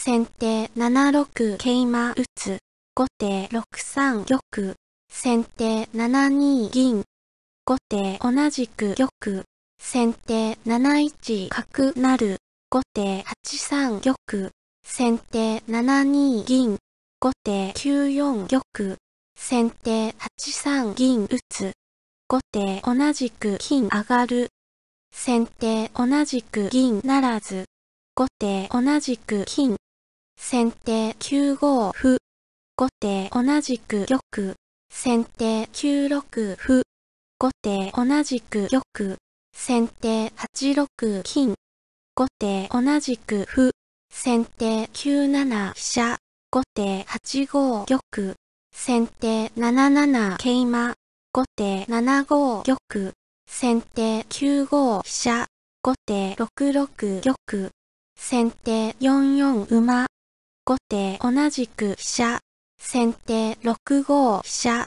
先手7六桂馬打つ。後手6三玉。先手7二銀。後手同じく玉。先手7一角なる。後手8三玉。先手7二銀。後手9四玉。先手8三銀打つ。後手同じく金上がる。先手同じく銀ならず。後手同じく金。先手9五歩。後手同じく玉。先手9六歩。後手同じく玉。先手8六金。後手同じく歩。先手9七飛車。後手8五玉。先手7七桂馬。後手7五玉。先手9五飛車。後手6六玉。先手4四馬。後手同じく飛車。先手6五飛車。